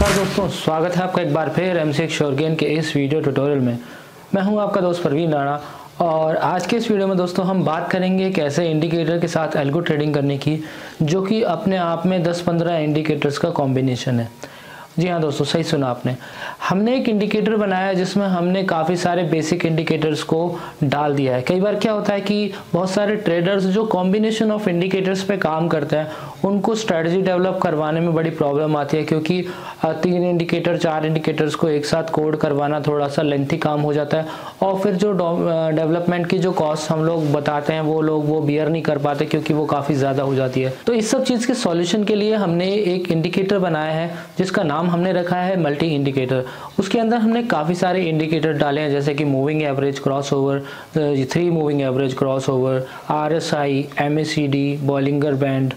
नमस्कार दोस्तों स्वागत है आपका एक बार फिर एम सी शोरगेन के इस वीडियो ट्यूटोरियल में मैं हूं आपका दोस्त परवीन राणा और आज के इस वीडियो में दोस्तों हम बात करेंगे कैसे इंडिकेटर के साथ एल्गो ट्रेडिंग करने की जो कि अपने आप में 10-15 इंडिकेटर्स का कॉम्बिनेशन है जी हाँ दोस्तों सही सुना आपने हमने एक इंडिकेटर बनाया जिसमें हमने काफ़ी सारे बेसिक इंडिकेटर्स को डाल दिया है कई बार क्या होता है कि बहुत सारे ट्रेडर्स जो कॉम्बिनेशन ऑफ इंडिकेटर्स पे काम करते हैं उनको स्ट्रेटजी डेवलप करवाने में बड़ी प्रॉब्लम आती है क्योंकि तीन इंडिकेटर चार इंडिकेटर्स को एक साथ कोड करवाना थोड़ा सा लेंथी काम हो जाता है और फिर जो डेवलपमेंट की जो कॉस्ट हम लोग बताते हैं वो लोग वो बियर नहीं कर पाते क्योंकि वो काफ़ी ज़्यादा हो जाती है तो इस सब चीज़ के सॉल्यूशन के लिए हमने एक इंडिकेटर बनाया है जिसका नाम हमने रखा है मल्टी इंडिकेटर उसके अंदर हमने काफ़ी सारे इंडिकेटर डाले हैं जैसे कि moving average cross over three moving average cross over R S I M A C D Bollinger band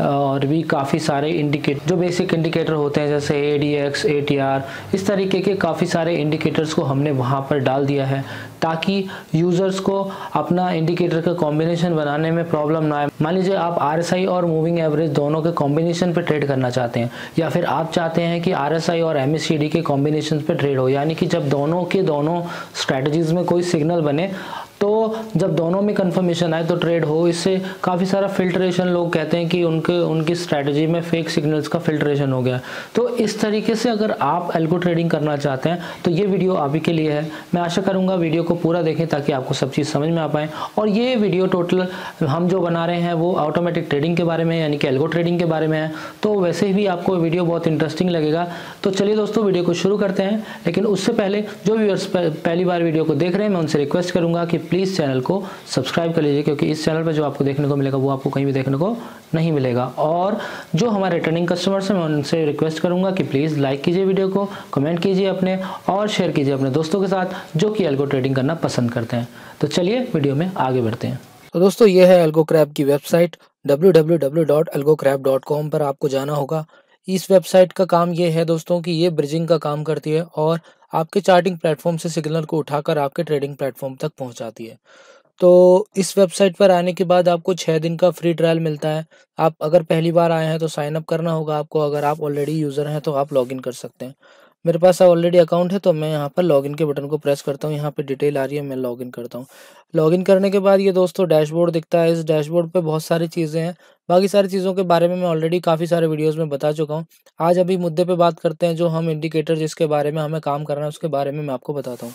और भी काफ़ी सारे इंडिकेटर जो बेसिक इंडिकेटर होते हैं जैसे A D X A T R इस तरीके के काफ़ी सारे इंडिकेटर्स को हमने वहाँ पर डाल दिया है ताकि यूज़र्स को अपना इंडिकेटर का कॉम्बिनेशन बनाने में प्रॉब्लम ना आए मान लीजिए आप आर एस आई और मूविंग एवरेज दोनों के कॉम्बिनेशन पर ट्रेड करना चाहते हैं या फिर आप चाहते हैं कि आर एस आई और एम एस सी डी के कॉम्बिनेशन पर ट्रेड हो यानी कि जब दोनों के दोनों स्ट्रैटेजीज में कोई सिग्नल बने तो जब दोनों में कंफर्मेशन आए तो ट्रेड हो इससे काफ़ी सारा फिल्ट्रेशन लोग कहते हैं कि उनके उनकी स्ट्रैटेजी में फेक सिग्नल्स का फिल्ट्रेशन हो गया तो इस तरीके से अगर आप एल्गो ट्रेडिंग करना चाहते हैं तो ये वीडियो आप ही के लिए है मैं आशा करूँगा वीडियो को पूरा देखें ताकि आपको सब चीज़ समझ में आ पाए और ये वीडियो टोटल हम जो बना रहे हैं वो ऑटोमेटिक ट्रेडिंग के बारे में यानी कि एल्गो ट्रेडिंग के बारे में है तो वैसे भी आपको वीडियो बहुत इंटरेस्टिंग लगेगा तो चलिए दोस्तों वीडियो को शुरू करते हैं लेकिन उससे पहले जो व्यूअर्स पहली बार वीडियो को देख रहे हैं मैं उनसे रिक्वेस्ट करूँगा कि प्लीज़ चैनल को सब्सक्राइब कर लीजिए क्योंकि इस चैनल पर जो आपको देखने को मिलेगा वो आपको कहीं भी देखने को नहीं मिलेगा और जो हमारे रिटर्निंग कस्टमर्स हैं मैं उनसे रिक्वेस्ट करूँगा कि प्लीज़ लाइक कीजिए वीडियो को कमेंट कीजिए अपने और शेयर कीजिए अपने दोस्तों के साथ जो कि एल्गो ट्रेडिंग करना पसंद करते हैं तो चलिए वीडियो में आगे बढ़ते हैं तो दोस्तों ये है एल्गो क्रैप की वेबसाइट डब्ल्यू पर आपको जाना होगा इस वेबसाइट का काम ये है दोस्तों कि ये ब्रिजिंग का काम करती है और आपके चार्टिंग प्लेटफॉर्म से सिग्नल को उठाकर आपके ट्रेडिंग प्लेटफॉर्म तक पहुंचाती है तो इस वेबसाइट पर आने के बाद आपको छः दिन का फ्री ट्रायल मिलता है आप अगर पहली बार आए हैं तो साइन अप करना होगा आपको अगर आप ऑलरेडी यूज़र हैं तो आप लॉगिन कर सकते हैं मेरे पास ऑलरेडी अकाउंट है तो मैं यहाँ पर लॉगिन के बटन को प्रेस करता हूँ यहाँ पे डिटेल आ रही है मैं लॉगिन करता हूँ लॉगिन करने के बाद ये दोस्तों डैशबोर्ड दिखता है इस डैशबोर्ड पे बहुत सारी चीज़ें हैं बाकी सारी चीज़ों के बारे में मैं ऑलरेडी काफ़ी सारे वीडियोज़ में बता चुका हूँ आज अभी मुद्दे पर बात करते हैं जो हम इंडिकेटर जिसके बारे में हमें काम करना है उसके बारे में मैं आपको बताता हूँ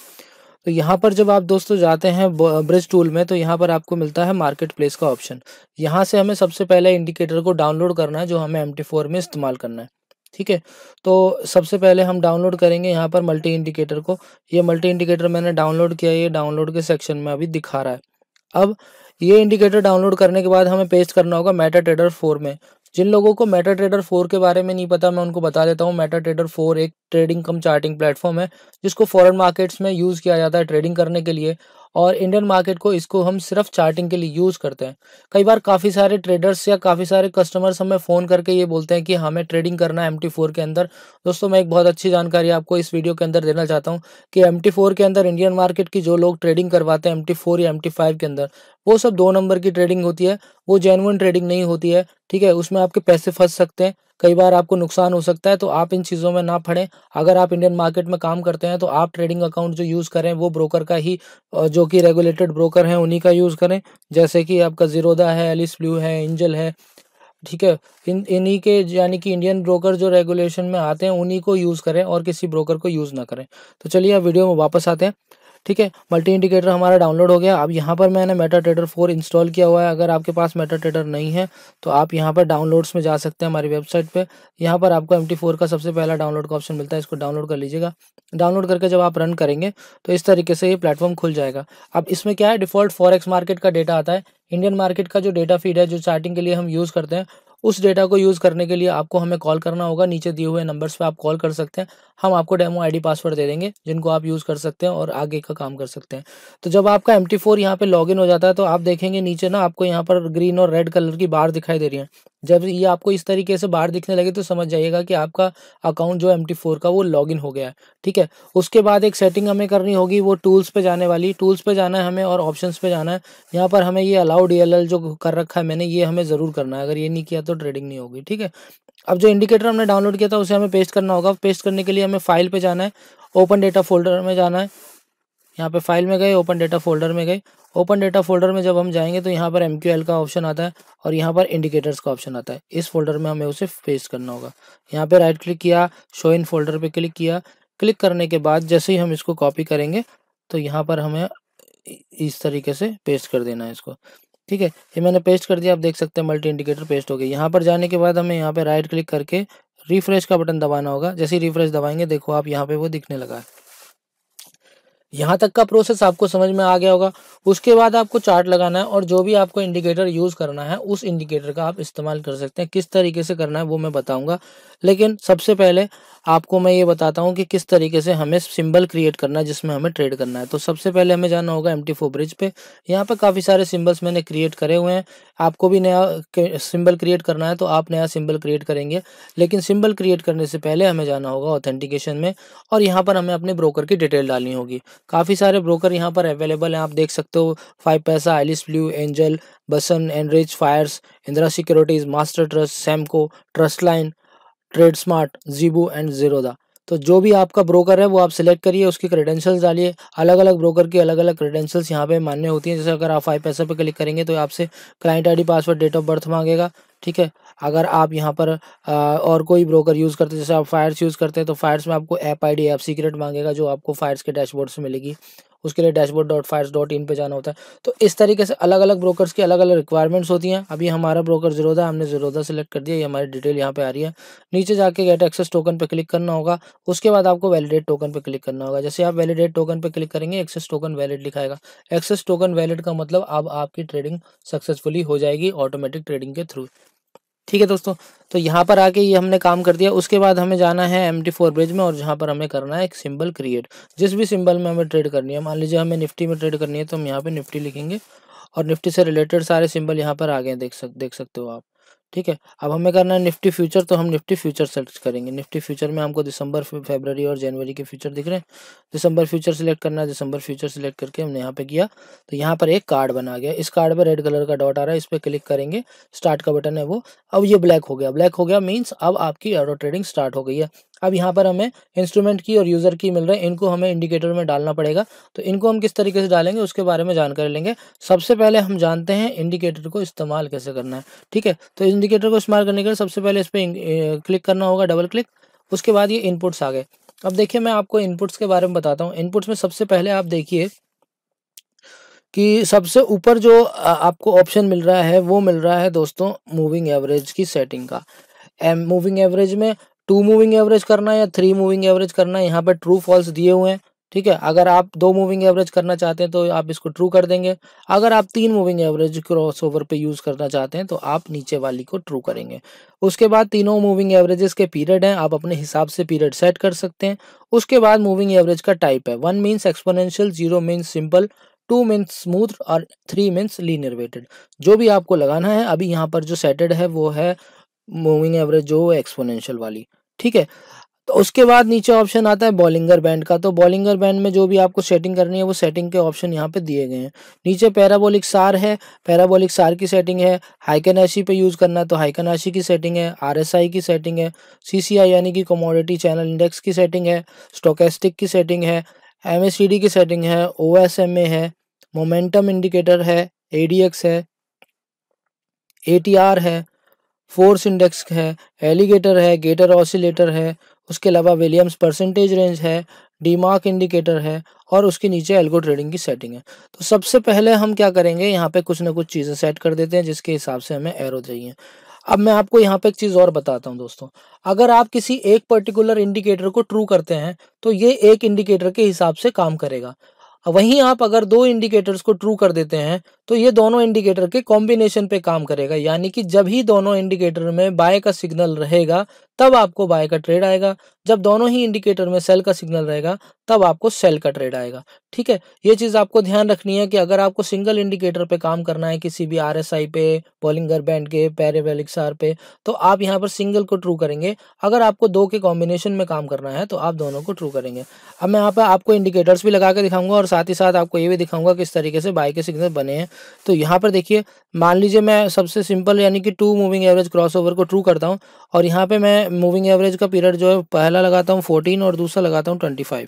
तो यहाँ पर जब आप दोस्तों जाते हैं ब्रिज टूल में तो यहाँ पर आपको मिलता है मार्केट प्लेस का ऑप्शन यहाँ से हमें सबसे पहले इंडिकेटर को डाउनलोड करना है जो हमें एम में इस्तेमाल करना है ठीक है तो सबसे पहले हम डाउनलोड करेंगे यहाँ पर मल्टी इंडिकेटर को ये मल्टी इंडिकेटर मैंने डाउनलोड किया ये डाउनलोड के सेक्शन में अभी दिखा रहा है अब ये इंडिकेटर डाउनलोड करने के बाद हमें पेस्ट करना होगा मेटा ट्रेडर फोर में जिन लोगों को मेटा ट्रेडर फोर के बारे में नहीं पता मैं उनको बता देता हूँ मेटा ट्रेडर फोर एक ट्रेडिंग कम चार्टिंग प्लेटफॉर्म है जिसको फॉरेन मार्केट्स में यूज़ किया जाता है ट्रेडिंग करने के लिए और इंडियन मार्केट को इसको हम सिर्फ चार्टिंग के लिए यूज करते हैं कई बार काफी सारे ट्रेडर्स या काफी सारे कस्टमर्स हमें फोन करके ये बोलते हैं कि हमें ट्रेडिंग करना है एम के अंदर दोस्तों मैं एक बहुत अच्छी जानकारी आपको इस वीडियो के अंदर देना चाहता हूँ कि एम के अंदर इंडियन मार्केट की जो लोग ट्रेडिंग करवाते हैं एम या एम के अंदर वो सब दो नंबर की ट्रेडिंग होती है वो जेनुअन ट्रेडिंग नहीं होती है ठीक है उसमें आपके पैसे फंस सकते हैं कई बार आपको नुकसान हो सकता है तो आप इन चीज़ों में ना फड़ें अगर आप इंडियन मार्केट में काम करते हैं तो आप ट्रेडिंग अकाउंट जो यूज़ करें वो ब्रोकर का ही जो कि रेगुलेटेड ब्रोकर हैं उन्हीं का यूज़ करें जैसे कि आपका जीरोदा है एलिस ब्लू है एंजल है ठीक है इन इन्हीं के यानी कि इंडियन ब्रोकर जो रेगुलेशन में आते हैं उन्हीं को यूज़ करें और किसी ब्रोकर को यूज़ ना करें तो चलिए आप वीडियो में वापस आते हैं ठीक है मल्टी इंडिकेटर हमारा डाउनलोड हो गया अब यहाँ पर मैंने मेटा ट्रेडर फोर इंस्टॉल किया हुआ है अगर आपके पास मेटा ट्रेडर नहीं है तो आप यहाँ पर डाउनलोड्स में जा सकते हैं हमारी वेबसाइट पर यहाँ पर आपको एम का सबसे पहला डाउनलोड का ऑप्शन मिलता है इसको डाउनलोड कर लीजिएगा डाउनलोड करके जब आप रन करेंगे तो इस तरीके से ये प्लेटफॉर्म खुल जाएगा अब इसमें क्या है डिफॉल्ट फॉरेक्स मार्केट का डेटा आता है इंडियन मार्केट का जो डेटा फीड है जो चार्टिंग के लिए हम यूज़ करते हैं उस डेटा को यूज़ करने के लिए आपको हमें कॉल करना होगा नीचे दिए हुए नंबर्स पे आप कॉल कर सकते हैं हम आपको डेमो आईडी पासवर्ड दे देंगे जिनको आप यूज़ कर सकते हैं और आगे का काम कर सकते हैं तो जब आपका एम टी फोर यहाँ पर लॉग हो जाता है तो आप देखेंगे नीचे ना आपको यहाँ पर ग्रीन और रेड कलर की बार दिखाई दे रही है जब ये आपको इस तरीके से बाहर दिखने लगे तो समझ जाइएगा कि आपका अकाउंट जो एम फोर का वो लॉगिन हो गया है ठीक है उसके बाद एक सेटिंग हमें करनी होगी वो टूल्स पे जाने वाली टूल्स पे जाना है हमें और ऑप्शंस पे जाना है यहाँ पर हमें ये अलाउड ई जो कर रखा है मैंने ये हमें ज़रूर करना है अगर ये नहीं किया तो ट्रेडिंग नहीं होगी ठीक है अब जो इंडिकेटर हमने डाउनलोड किया था उसे हमें पेस्ट करना होगा पेस्ट करने के लिए हमें फाइल पर जाना है ओपन डेटा फोल्डर में जाना है यहाँ पे फाइल में गए ओपन डेटा फोल्डर में गए ओपन डेटा फोल्डर में जब हम जाएंगे तो यहाँ पर एम का ऑप्शन आता है और यहाँ पर इंडिकेटर्स का ऑप्शन आता है इस फोल्डर में हमें उसे पेस्ट करना होगा यहाँ पे राइट क्लिक किया शो इन फोल्डर पे क्लिक किया क्लिक करने के बाद जैसे ही हम इसको कॉपी करेंगे तो यहाँ पर हमें इस तरीके से पेस्ट कर देना है इसको ठीक है ये मैंने पेस्ट कर दिया आप देख सकते हैं मल्टी इंडिकेटर पेस्ट हो गई यहाँ पर जाने के बाद हमें यहाँ पे राइट क्लिक करके रिफ्रेश का बटन दबाना होगा जैसे ही रिफ्रेश दबाएंगे देखो आप यहाँ पे वो दिखने लगा है यहाँ तक का प्रोसेस आपको समझ में आ गया होगा उसके बाद आपको चार्ट लगाना है और जो भी आपको इंडिकेटर यूज़ करना है उस इंडिकेटर का आप इस्तेमाल कर सकते हैं किस तरीके से करना है वो मैं बताऊंगा लेकिन सबसे पहले आपको मैं ये बताता हूँ कि किस तरीके से हमें सिंबल क्रिएट करना है जिसमें हमें ट्रेड करना है तो सबसे पहले हमें जाना होगा एम टी ब्रिज पे यहाँ पर काफ़ी सारे सिम्बल्स मैंने क्रिएट करे हुए हैं आपको भी नया सिम्बल क्रिएट करना है तो आप नया सिम्बल क्रिएट करेंगे लेकिन सिम्बल क्रिएट करने से पहले हमें जाना होगा ऑथेंटिकेशन में और यहाँ पर हमें अपने ब्रोकर की डिटेल डालनी होगी काफ़ी सारे ब्रोकर यहाँ पर अवेलेबल हैं आप देख सकते हो five paisa Alice Blue Angel Basan Enrich Fyers Indira Securities Master Trust Samco Trustline Tradesmart जीबू एंड जीरोदा तो जो भी आपका ब्रोकर है वो आप सिलेक्ट करिए उसकी क्रेडेंशियल्स डालिए अलग अलग ब्रोकर की अलग अलग क्रेडेंशियल्स यहाँ पे मान्य होती हैं जैसे अगर आप फाइव पैसा पे क्लिक करेंगे तो आपसे client ID password date of birth मांगेगा ठीक है अगर आप यहाँ पर आ, और कोई ब्रोकर यूज़ करते हैं जैसे आप फायर्स यूज़ करते हैं तो फायर्स में आपको app I D app secret मांगेगा जो आपको फायर्स के डैशबोर्ड से मिलेगी उसके लिए dashboard dot Fyers dot in पर जाना होता है तो इस तरीके से अलग अलग ब्रोकर्स की अलग अलग रिक्वायरमेंट्स होती हैं अभी हमारा ब्रोकर ज़रोदा हमने जरोदा सेलेक्ट कर दिया ये हमारी डिटेल यहाँ पे आ रही है नीचे जाके गेट एक्सेस टोकन पे क्लिक करना होगा उसके बाद आपको वैलिडेट टोकन पे क्लिक करना होगा जैसे आप वैलिडेट टोकन पे क्लिक करेंगे एक्सेस टोकन वैलिड लिखाएगा एक्सेस टोकन वैलिड का मतलब अब आपकी ट्रेडिंग सक्सेसफुली हो जाएगी ऑटोमेटिक ट्रेडिंग के थ्रू ठीक है दोस्तों तो यहाँ पर आके ये हमने काम कर दिया उसके बाद हमें जाना है एम टी फोर ब्रिज में और जहाँ पर हमें करना है एक सिंबल क्रिएट जिस भी सिंबल में हमें ट्रेड करनी है मान लीजिए हमें निफ्टी में ट्रेड करनी है तो हम यहाँ पे निफ्टी लिखेंगे और निफ्टी से रिलेटेड सारे सिंबल यहाँ पर आ गए देख सक देख सकते हो आप ठीक है अब हमें करना है निफ्टी फ्यूचर तो हम निफ्टी फ्यूचर सेलेक्ट करेंगे निफ्टी फ्यूचर में हमको दिसंबर फरवरी और जनवरी के फ्यूचर दिख रहे हैं दिसंबर फ्यूचर सेलेक्ट करना है दिसंबर फ्यूचर सेलेक्ट करके हमने यहाँ पे किया तो यहाँ पर एक कार्ड बना गया इस कार्ड पर रेड कलर का डॉट आ रहा है इस पर क्लिक करेंगे स्टार्ट का बटन है वो अब ये ब्लैक हो गया ब्लैक हो गया मीन्स अब आपकी ऑटो ट्रेडिंग स्टार्ट हो गई है अब यहाँ पर हमें इंस्ट्रूमेंट की और यूज़र की मिल रहे हैं इनको हमें इंडिकेटर में डालना पड़ेगा तो इनको हम किस तरीके से डालेंगे उसके बारे में जानकारी लेंगे सबसे पहले हम जानते हैं इंडिकेटर को इस्तेमाल कैसे करना है ठीक है तो इंडिकेटर को इस्तेमाल करने के लिए सबसे पहले इस पर क्लिक करना होगा डबल क्लिक उसके बाद ये इनपुट्स आ गए अब देखिए मैं आपको इनपुट्स के बारे में बताता हूँ इनपुट्स में सबसे पहले आप देखिए कि सबसे ऊपर जो आपको ऑप्शन मिल रहा है वो मिल रहा है दोस्तों मूविंग एवरेज की सेटिंग का मूविंग एवरेज में टू मूविंग एवरेज करना है या थ्री मूविंग एवरेज करना है यहाँ पर ट्रू फॉल्स दिए हुए हैं ठीक है अगर आप दो मूविंग एवरेज करना चाहते हैं तो आप इसको ट्रू कर देंगे अगर आप तीन मूविंग एवरेज क्रॉस ओवर पर यूज़ करना चाहते हैं तो आप नीचे वाली को ट्रू करेंगे उसके बाद तीनों मूविंग एवरेजेस के पीरियड हैं आप अपने हिसाब से पीरियड सेट कर सकते हैं उसके बाद मूविंग एवरेज का टाइप है one means exponential zero means simple two means smooth और थ्री मीन्स लीनियर वेटेड जो भी आपको लगाना है अभी यहाँ पर जो सेटेड है वो है मूविंग एवरेज जो एक्सपोनेंशियल वाली ठीक है तो उसके बाद नीचे ऑप्शन आता है बॉलिंगर बैंड का तो बॉलिंगर बैंड में जो भी आपको सेटिंग करनी है वो सेटिंग के ऑप्शन यहाँ पे दिए गए हैं नीचे पैराबोलिक सार है पैराबोलिक सार की सेटिंग है हाइकनाशी पे यूज़ करना है तो हाइकनाशी की सेटिंग है आरएसआई की सेटिंग है सीसीआई यानी कि कमोडिटी चैनल इंडेक्स की सेटिंग है स्टोकेस्टिक की सेटिंग है एम की सेटिंग है ओ है मोमेंटम इंडिकेटर है ए है ए है फोर्स इंडेक्स है एलिगेटर है गेटर ऑसिलेटर है उसके अलावा विलियम्स परसेंटेज रेंज है डीमार्क इंडिकेटर है और उसके नीचे एल्गो ट्रेडिंग की सेटिंग है तो सबसे पहले हम क्या करेंगे यहाँ पे कुछ ना कुछ चीज़ें सेट कर देते हैं जिसके हिसाब से हमें एरो चाहिए अब मैं आपको यहाँ पे एक चीज़ और बताता हूँ दोस्तों अगर आप किसी एक पर्टिकुलर इंडिकेटर को ट्रू करते हैं तो ये एक इंडिकेटर के हिसाब से काम करेगा वहीं आप अगर दो इंडिकेटर्स को ट्रू कर देते हैं तो ये दोनों इंडिकेटर के कॉम्बिनेशन पे काम करेगा यानी कि जब ही दोनों इंडिकेटर में बाय का सिग्नल रहेगा तब आपको बाय का ट्रेड आएगा जब दोनों ही इंडिकेटर में सेल का सिग्नल रहेगा तब आपको सेल का ट्रेड आएगा ठीक है ये चीज़ आपको ध्यान रखनी है कि अगर आपको सिंगल इंडिकेटर पे काम करना है किसी भी आर पे बॉलिंगर बैंड के पैरेवेलिक्सार पे तो आप यहाँ पर सिंगल को ट्रू करेंगे अगर आपको दो के कॉम्बिनेशन में काम करना है तो आप दोनों को ट्रू करेंगे अब मैं यहाँ पर आपको इंडिकेटर्स भी लगा के दिखाऊंगा और साथ ही साथ आपको ये भी दिखाऊंगा किस तरीके से बाय के सिग्नल बने हैं तो यहाँ पर देखिए मान लीजिए मैं सबसे सिंपल यानी कि टू मूविंग एवरेज क्रॉसओवर को ट्रू करता हूँ और यहाँ पे मैं मूविंग एवरेज का पीरियड जो है पहला लगाता हूँ फोर्टीन और दूसरा लगाता हूँ ट्वेंटी फाइव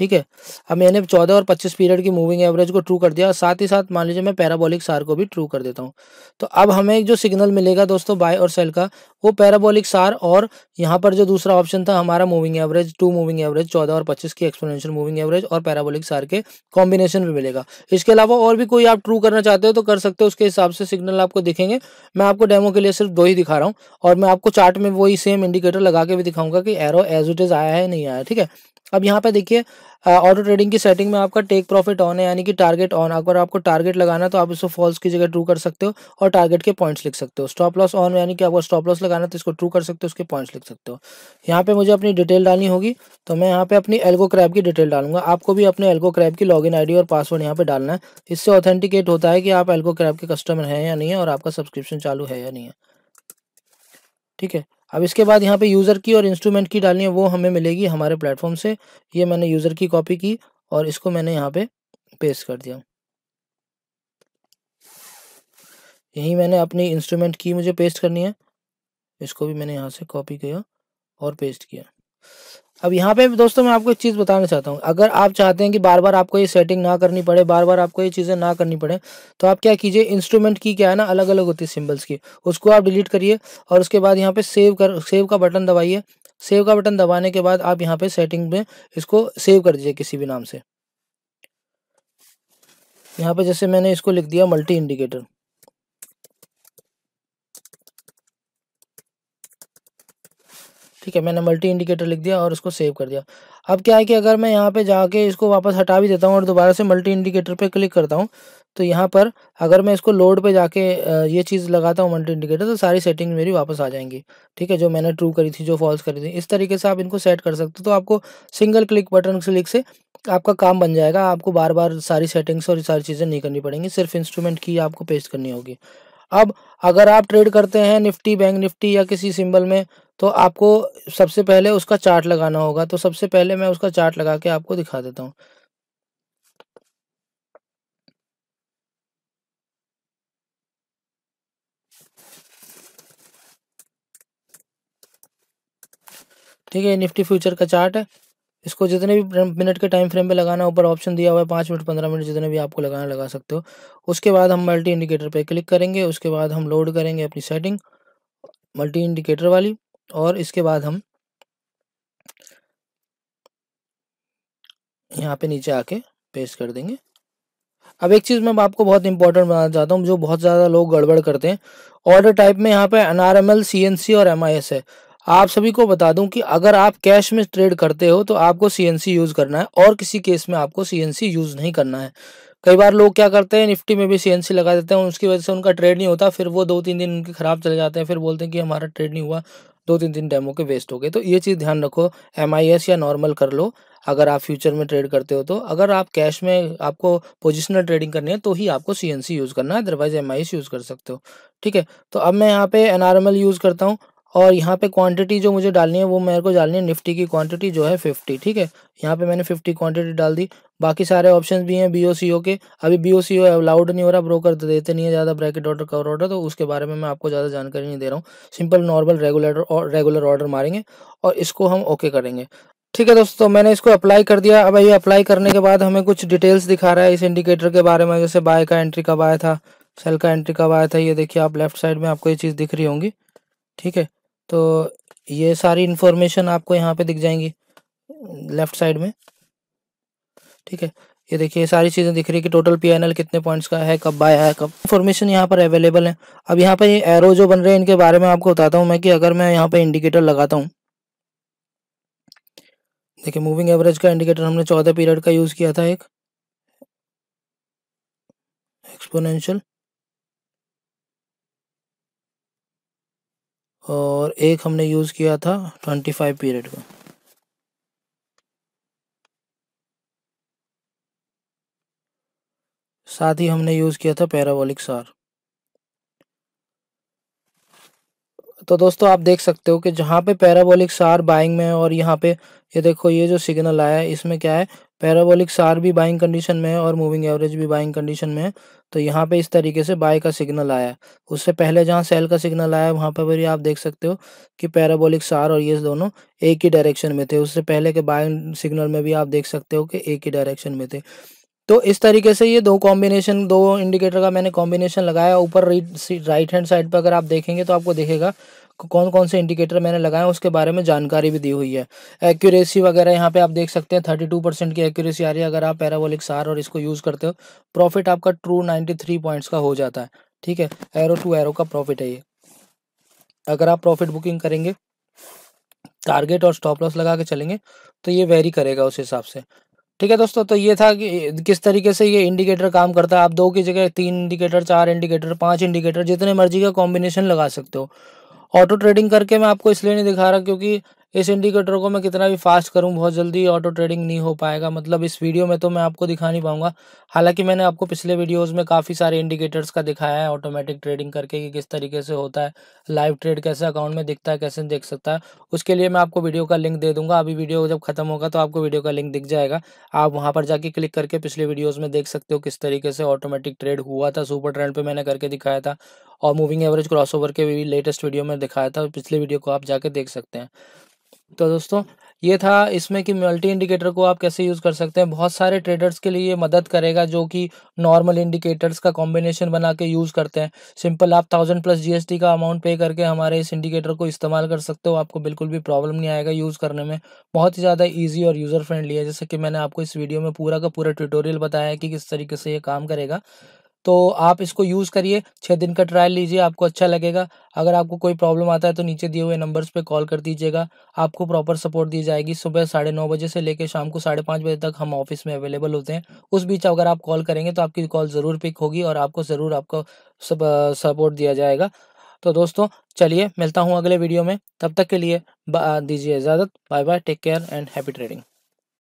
ठीक है अब मैंने चौदह और पच्चीस पीरियड की मूविंग एवरेज को ट्रू कर दिया और साथ ही साथ मान लीजिए मैं पैराबोलिक सार को भी ट्रू कर देता हूँ तो अब हमें जो सिग्नल मिलेगा दोस्तों बाय और सेल का वो पैराबोलिक सार और यहाँ पर जो दूसरा ऑप्शन था हमारा moving average two moving average चौदह और पच्चीस की एक्सपोनेंशियल मूविंग एवरेज और पैराबोलिक सार के कॉम्बिनेशन भी मिलेगा इसके अलावा और भी कोई आप ट्रू करना चाहते हो तो कर सकते हो उसके हिसाब से सिग्नल आपको दिखेंगे मैं आपको डेमो के लिए सिर्फ दो ही दिखा रहा हूँ और मैं आपको चार्ट में वही सेम इंडिकेटर लगा के भी दिखाऊंगा कि एरो एज इट इज आया है नहीं आया ठीक है अब यहाँ पे देखिए ऑटो ट्रेडिंग की सेटिंग में आपका टेक प्रॉफिट ऑन है यानी कि टारगेट ऑन अगर आपको टारगेट लगाना है तो आप इसको फॉल्स की जगह ट्रू कर सकते हो और टारगेट के पॉइंट्स लिख सकते हो स्टॉप लॉस ऑन यानी कि आपको स्टॉप लॉस लगाना है तो इसको ट्रू कर सकते हो उसके पॉइंट्स लिख सकते हो यहाँ पे मुझे अपनी डिटेल डालनी होगी तो मैं यहाँ पे अपनी एल्गो क्रैप की डिटेल डालूंगा आपको भी अपने एल्गो क्रैप की लॉग इन और पासवर्ड यहाँ पे डालना है इससे ऑथेंटिकेट होता है कि आप एल्गो क्रैप के कस्टमर हैं या नहीं है और आपका सब्सक्रिप्शन चालू है या नहीं है ठीक है अब इसके बाद यहाँ पे यूज़र की और इंस्ट्रूमेंट की डालनी है वो हमें मिलेगी हमारे प्लेटफॉर्म से ये मैंने यूज़र की कॉपी की और इसको मैंने यहाँ पे पेस्ट कर दिया यही मैंने अपनी इंस्ट्रूमेंट की मुझे पेस्ट करनी है इसको भी मैंने यहाँ से कॉपी किया और पेस्ट किया अब यहाँ पे दोस्तों मैं आपको एक चीज़ बताना चाहता हूँ अगर आप चाहते हैं कि बार बार आपको ये सेटिंग ना करनी पड़े बार बार आपको ये चीज़ें ना करनी पड़े तो आप क्या कीजिए इंस्ट्रूमेंट की क्या है ना अलग अलग होती है सिम्बल्स की उसको आप डिलीट करिए और उसके बाद यहाँ पे सेव कर सेव का बटन दबाइए सेव का बटन दबाने के बाद आप यहाँ पे सेटिंग में इसको सेव कर दीजिए किसी भी नाम से यहाँ पे जैसे मैंने इसको लिख दिया मल्टी इंडिकेटर ठीक है मैंने मल्टी इंडिकेटर लिख दिया और इसको सेव कर दिया अब क्या है कि अगर मैं यहाँ पे जाके इसको वापस हटा भी देता हूँ और दोबारा से मल्टी इंडिकेटर पे क्लिक करता हूँ तो यहाँ पर अगर मैं इसको लोड पे जाके ये चीज़ लगाता हूँ मल्टी इंडिकेटर तो सारी सेटिंग मेरी वापस आ जाएंगी ठीक है जो मैंने ट्रू करी थी जो फॉल्स करी थी इस तरीके से आप इनको सेट कर सकते हो तो आपको सिंगल क्लिक बटन क्लिक से आपका काम बन जाएगा आपको बार बार सारी सेटिंग्स और सारी चीज़ें नहीं करनी पड़ेंगी सिर्फ इंस्ट्रूमेंट की आपको पेस्ट करनी होगी अब अगर आप ट्रेड करते हैं निफ्टी बैंक निफ्टी या किसी सिंबल में तो आपको सबसे पहले उसका चार्ट लगाना होगा तो सबसे पहले मैं उसका चार्ट लगा के आपको दिखा देता हूँ ठीक है निफ्टी फ्यूचर का चार्ट है इसको जितने भी मिनट के टाइम फ्रेम पे लगाना ऊपर ऑप्शन दिया हुआ है पाँच मिनट पंद्रह मिनट जितने भी आपको लगाना लगा सकते हो उसके बाद हम मल्टी इंडिकेटर पे क्लिक करेंगे उसके बाद हम लोड करेंगे अपनी सेटिंग मल्टी इंडिकेटर वाली और इसके बाद हम यहाँ पे नीचे आके पेस्ट कर देंगे अब एक चीज़ मैं आपको बहुत इंपॉर्टेंट बताना चाहता हूँ जो बहुत ज़्यादा लोग गड़बड़ करते हैं ऑर्डर टाइप में यहाँ पे एनआरएमएल सी एन सी और एम आई एस है आप सभी को बता दूं कि अगर आप कैश में ट्रेड करते हो तो आपको सी यूज़ करना है और किसी केस में आपको सी यूज़ नहीं करना है कई बार लोग क्या करते हैं निफ्टी में भी सीएनसी सी लगा देते हैं उसकी वजह से उनका ट्रेड नहीं होता फिर वो दो तीन दिन उनके ख़राब चले जाते हैं फिर बोलते हैं कि हमारा ट्रेड नहीं हुआ दो तीन दिन डेमो के वेस्ट हो गए तो ये चीज़ ध्यान रखो एम या नॉर्मल कर लो अगर आप फ्यूचर में ट्रेड करते हो तो अगर आप कैश में आपको पोजिशनल ट्रेडिंग करनी है तो ही आपको सी यूज़ करना है अदरवाइज एम यूज़ कर सकते हो ठीक है तो अब मैं यहाँ पे एन यूज़ करता हूँ और यहाँ पे क्वांटिटी जो मुझे डालनी है वो मेरे को डालनी है निफ्टी की क्वांटिटी जो है फिफ्टी ठीक है यहाँ पे मैंने फिफ्टी क्वांटिटी डाल दी बाकी सारे ऑप्शंस भी हैं बी ओ सी ओ के अभी बी ओ सी ओ अलाउड नहीं हो रहा ब्रोकर देते नहीं है ज़्यादा ब्रैकेट ऑर्डर कवर ऑर्डर तो उसके बारे में मैं आपको ज़्यादा जानकारी नहीं दे रहा हूँ सिंपल नॉर्मल रेगुलेटर और रेगुलर ऑर्डर मारेंगे और इसको हम ओके करेंगे ठीक है दोस्तों मैंने इसको अप्लाई कर दिया अब ये अप्लाई करने के बाद हमें कुछ डिटेल्स दिखा रहा है इस इंडिकेटर के बारे में जैसे बाय का एंट्री कब आया था सेल का एंट्री कब आया था ये देखिए आप लेफ्ट साइड में आपको ये चीज़ दिख रही होंगी ठीक है तो ये सारी इन्फॉर्मेशन आपको यहाँ पे दिख जाएंगी लेफ्ट साइड में ठीक है ये देखिए सारी चीज़ें दिख रही है कि टोटल पीएनएल कितने पॉइंट्स का है कब आया है कब इन्फॉर्मेशन यहाँ पर अवेलेबल है अब यहाँ पर ये एरो जो बन रहे हैं इनके बारे में आपको बताता हूँ मैं कि अगर मैं यहाँ पर इंडिकेटर लगाता हूँ देखिए मूविंग एवरेज का इंडिकेटर हमने चौदह पीरियड का यूज़ किया था एक एक्सपोनेंशियल एक हमने यूज़ किया था ट्वेंटी फाइव पीरियड का साथ ही हमने यूज़ किया था पैराबोलिक सार तो दोस्तों आप देख सकते हो कि जहाँ पे पैराबोलिक सार बाइंग में है और यहाँ पे ये यह देखो ये जो सिग्नल आया है इसमें क्या है पैराबोलिक सार भी बाइंग कंडीशन में है और मूविंग एवरेज भी बाइंग कंडीशन में है तो यहाँ पे इस तरीके से बाय का सिग्नल आया उससे पहले जहाँ सेल का सिग्नल आया वहाँ पर भी आप देख सकते हो कि पैराबोलिक सार और ये दोनों एक ही डायरेक्शन में थे उससे पहले के बाइंग सिग्नल में भी आप देख सकते हो कि एक ही डायरेक्शन में थे तो इस तरीके से ये दो कॉम्बिनेशन दो इंडिकेटर का मैंने कॉम्बिनेशन लगाया ऊपर राइट हैंड साइड पर अगर आप देखेंगे तो आपको देखेगा कौन कौन से इंडिकेटर मैंने लगाए उसके बारे में जानकारी भी दी हुई है एक्यूरेसी वगैरह यहाँ पे आप देख सकते हैं थर्टी टू परसेंट की एक्यूरेसी आ रही है अगर आप पैराबोलिक सार और इसको यूज़ करते हो प्रॉफिट आपका ट्रू नाइन्टी थ्री पॉइंट्स का हो जाता है ठीक है एरो टू एरो का प्रॉफिट है ये अगर आप प्रॉफिट बुकिंग करेंगे टारगेट और स्टॉप लॉस लगा के चलेंगे तो ये वेरी करेगा उस हिसाब से ठीक है दोस्तों तो ये था कि किस तरीके से ये इंडिकेटर काम करता है आप दो की जगह तीन इंडिकेटर चार इंडिकेटर पांच इंडिकेटर जितने मर्जी का कॉम्बिनेशन लगा सकते हो ऑटो ट्रेडिंग करके मैं आपको इसलिए नहीं दिखा रहा क्योंकि इस इंडिकेटर को मैं कितना भी फास्ट करूं बहुत जल्दी ऑटो ट्रेडिंग नहीं हो पाएगा मतलब इस वीडियो में तो मैं आपको दिखा नहीं पाऊंगा हालांकि मैंने आपको पिछले वीडियोस में काफ़ी सारे इंडिकेटर्स का दिखाया है ऑटोमेटिक ट्रेडिंग करके कि किस तरीके से होता है लाइव ट्रेड कैसे अकाउंट में दिखता है कैसे देख सकता है उसके लिए मैं आपको वीडियो का लिंक दे दूंगा अभी वीडियो जब खत्म होगा तो आपको वीडियो का लिंक दिख जाएगा आप वहाँ पर जाके क्लिक करके पिछले वीडियोज़ में देख सकते हो किस तरीके से ऑटोमेटिक ट्रेड हुआ था सुपर ट्रेंड पर मैंने करके दिखाया था और मूविंग एवरेज क्रॉसओवर के भी लेटेस्ट वीडियो में दिखाया था पिछले वीडियो को आप जाके देख सकते हैं तो दोस्तों ये था इसमें कि मल्टी इंडिकेटर को आप कैसे यूज़ कर सकते हैं बहुत सारे ट्रेडर्स के लिए मदद करेगा जो कि नॉर्मल इंडिकेटर्स का कॉम्बिनेशन बना के यूज़ करते हैं सिंपल आप थाउजेंड प्लस जीएसटी का अमाउंट पे करके हमारे इस इंडिकेटर को इस्तेमाल कर सकते हो आपको बिल्कुल भी प्रॉब्लम नहीं आएगा यूज़ करने में बहुत ही ज़्यादा ईजी और यूज़र फ्रेंडली है जैसे कि मैंने आपको इस वीडियो में पूरा का पूरा ट्यूटोरियल बताया कि किस तरीके से ये काम करेगा तो आप इसको यूज़ करिए छः दिन का ट्रायल लीजिए आपको अच्छा लगेगा अगर आपको कोई प्रॉब्लम आता है तो नीचे दिए हुए नंबर्स पे कॉल कर दीजिएगा आपको प्रॉपर सपोर्ट दी जाएगी सुबह साढ़े नौ बजे से लेकर शाम को साढ़े पाँच बजे तक हम ऑफिस में अवेलेबल होते हैं उस बीच अगर आप कॉल करेंगे तो आपकी कॉल ज़रूर पिक होगी और आपको ज़रूर आपको सपोर्ट दिया जाएगा तो दोस्तों चलिए मिलता हूँ अगले वीडियो में तब तक के लिए दीजिए इजाज़त bye bye take care and happy trading